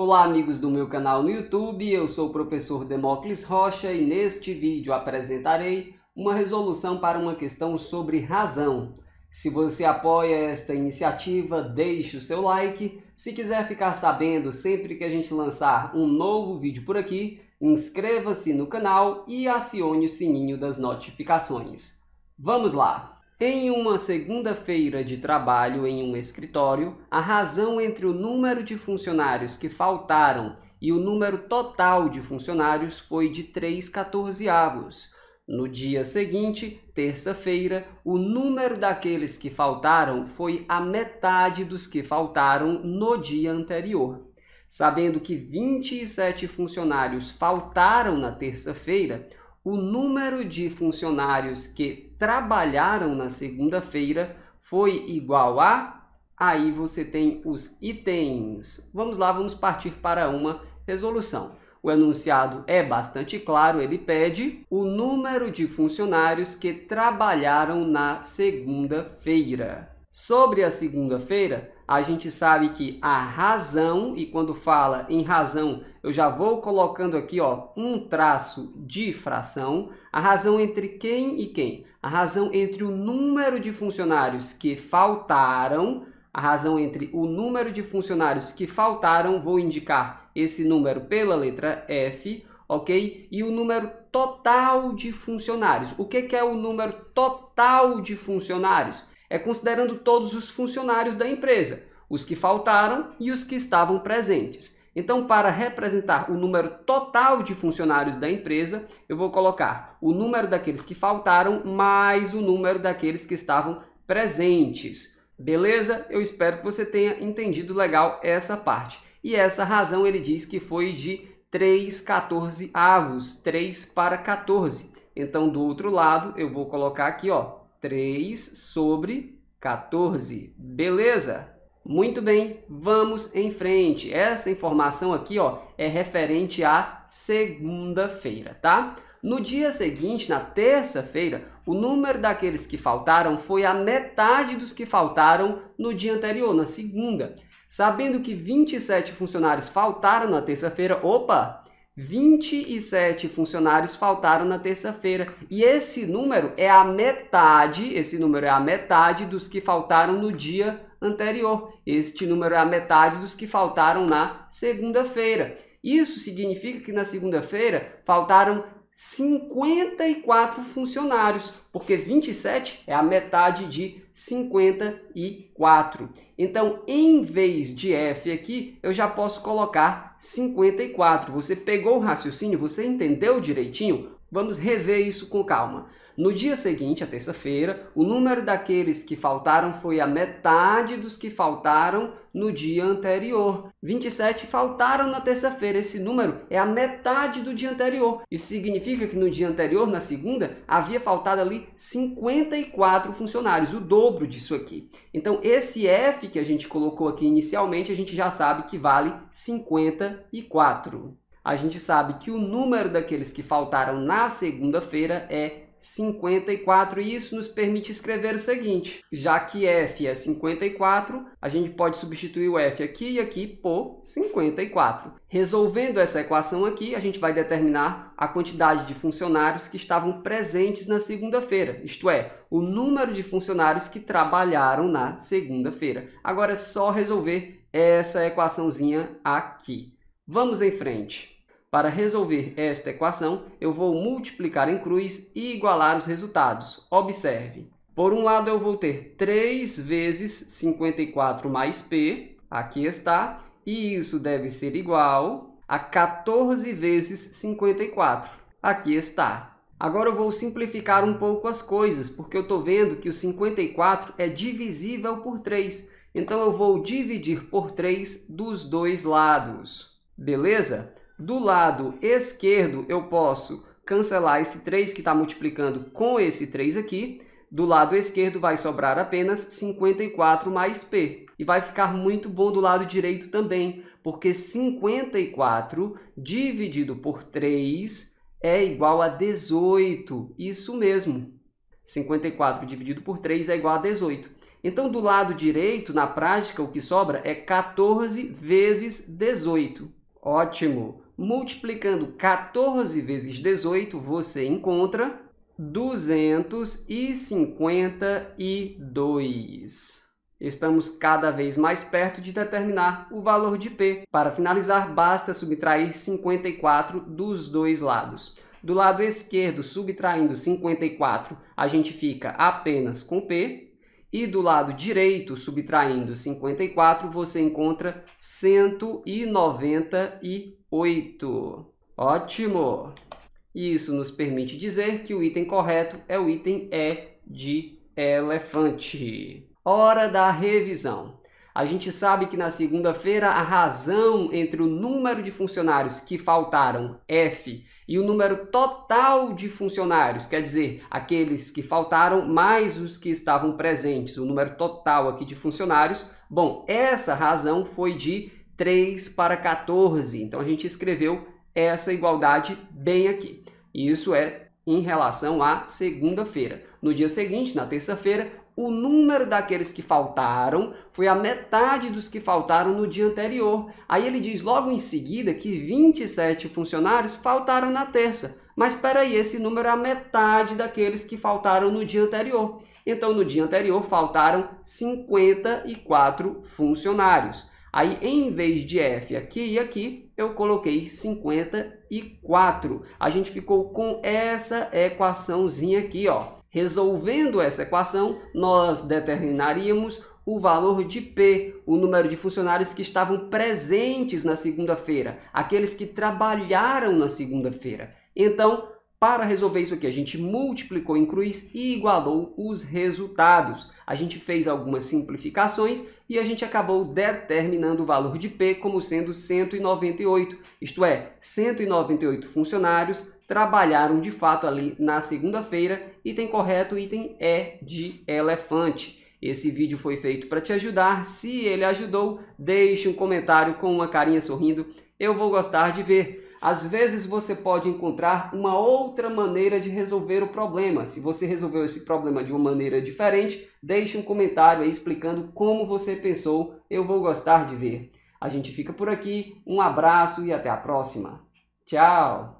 Olá amigos do meu canal no YouTube, eu sou o professor Demócles Rocha e neste vídeo apresentarei uma resolução para uma questão sobre razão. Se você apoia esta iniciativa, deixe o seu like. Se quiser ficar sabendo sempre que a gente lançar um novo vídeo por aqui, inscreva-se no canal e acione o sininho das notificações. Vamos lá! Em uma segunda-feira de trabalho em um escritório, a razão entre o número de funcionários que faltaram e o número total de funcionários foi de 3 quatorzeavos. No dia seguinte, terça-feira, o número daqueles que faltaram foi a metade dos que faltaram no dia anterior. Sabendo que 27 funcionários faltaram na terça-feira, o número de funcionários que trabalharam na segunda-feira foi igual a. Aí você tem os itens. Vamos lá, vamos partir para uma resolução. O enunciado é bastante claro, ele pede o número de funcionários que trabalharam na segunda-feira. Sobre a segunda-feira, a gente sabe que a razão, e quando fala em razão, eu já vou colocando aqui ó, um traço de fração, a razão entre quem e quem? A razão entre o número de funcionários que faltaram, a razão entre o número de funcionários que faltaram, vou indicar esse número pela letra F, ok? E o número total de funcionários. O que, que é o número total de funcionários? é considerando todos os funcionários da empresa, os que faltaram e os que estavam presentes. Então, para representar o número total de funcionários da empresa, eu vou colocar o número daqueles que faltaram mais o número daqueles que estavam presentes. Beleza? Eu espero que você tenha entendido legal essa parte. E essa razão ele diz que foi de 3 14 avos, 3 para 14. Então, do outro lado, eu vou colocar aqui, ó, 3 sobre 14. Beleza? Muito bem, vamos em frente. Essa informação aqui ó, é referente à segunda-feira, tá? No dia seguinte, na terça-feira, o número daqueles que faltaram foi a metade dos que faltaram no dia anterior, na segunda. Sabendo que 27 funcionários faltaram na terça-feira, opa, 27 funcionários faltaram na terça-feira. E esse número é a metade, esse número é a metade dos que faltaram no dia anterior. Este número é a metade dos que faltaram na segunda-feira. Isso significa que na segunda-feira faltaram 54 funcionários, porque 27 é a metade de 54. Então, em vez de F aqui, eu já posso colocar 54. Você pegou o raciocínio, você entendeu direitinho? Vamos rever isso com calma. No dia seguinte, a terça-feira, o número daqueles que faltaram foi a metade dos que faltaram no dia anterior. 27 faltaram na terça-feira. Esse número é a metade do dia anterior. Isso significa que no dia anterior, na segunda, havia faltado ali 54 funcionários, o dobro disso aqui. Então, esse F que a gente colocou aqui inicialmente, a gente já sabe que vale 54 a gente sabe que o número daqueles que faltaram na segunda-feira é 54 e isso nos permite escrever o seguinte, já que f é 54, a gente pode substituir o f aqui e aqui por 54. Resolvendo essa equação aqui, a gente vai determinar a quantidade de funcionários que estavam presentes na segunda-feira, isto é, o número de funcionários que trabalharam na segunda-feira. Agora é só resolver essa equaçãozinha aqui. Vamos em frente. Para resolver esta equação, eu vou multiplicar em cruz e igualar os resultados. Observe. Por um lado, eu vou ter 3 vezes 54 mais p, aqui está, e isso deve ser igual a 14 vezes 54, aqui está. Agora eu vou simplificar um pouco as coisas, porque eu estou vendo que o 54 é divisível por 3. Então, eu vou dividir por 3 dos dois lados. Beleza? Do lado esquerdo, eu posso cancelar esse 3 que está multiplicando com esse 3 aqui. Do lado esquerdo vai sobrar apenas 54 mais P. E vai ficar muito bom do lado direito também, porque 54 dividido por 3 é igual a 18. Isso mesmo. 54 dividido por 3 é igual a 18. Então, do lado direito, na prática, o que sobra é 14 vezes 18. Ótimo! Multiplicando 14 vezes 18, você encontra 252. Estamos cada vez mais perto de determinar o valor de P. Para finalizar, basta subtrair 54 dos dois lados. Do lado esquerdo, subtraindo 54, a gente fica apenas com P. E do lado direito, subtraindo 54, você encontra 198. Ótimo! isso nos permite dizer que o item correto é o item E de elefante. Hora da revisão. A gente sabe que na segunda-feira a razão entre o número de funcionários que faltaram F e o número total de funcionários, quer dizer, aqueles que faltaram mais os que estavam presentes, o número total aqui de funcionários, bom, essa razão foi de 3 para 14. Então a gente escreveu essa igualdade bem aqui. isso é em relação à segunda-feira. No dia seguinte, na terça-feira, o número daqueles que faltaram foi a metade dos que faltaram no dia anterior. Aí ele diz logo em seguida que 27 funcionários faltaram na terça. Mas espera aí, esse número é a metade daqueles que faltaram no dia anterior. Então, no dia anterior faltaram 54 funcionários. Aí, em vez de F aqui e aqui, eu coloquei 54. A gente ficou com essa equaçãozinha aqui, ó. Resolvendo essa equação, nós determinaríamos o valor de P, o número de funcionários que estavam presentes na segunda-feira, aqueles que trabalharam na segunda-feira. Então, para resolver isso aqui, a gente multiplicou em cruz e igualou os resultados. A gente fez algumas simplificações e a gente acabou determinando o valor de P como sendo 198. Isto é, 198 funcionários trabalharam de fato ali na segunda-feira. Item correto, item E de elefante. Esse vídeo foi feito para te ajudar. Se ele ajudou, deixe um comentário com uma carinha sorrindo. Eu vou gostar de ver às vezes você pode encontrar uma outra maneira de resolver o problema. Se você resolveu esse problema de uma maneira diferente, deixe um comentário aí explicando como você pensou. Eu vou gostar de ver. A gente fica por aqui. Um abraço e até a próxima. Tchau!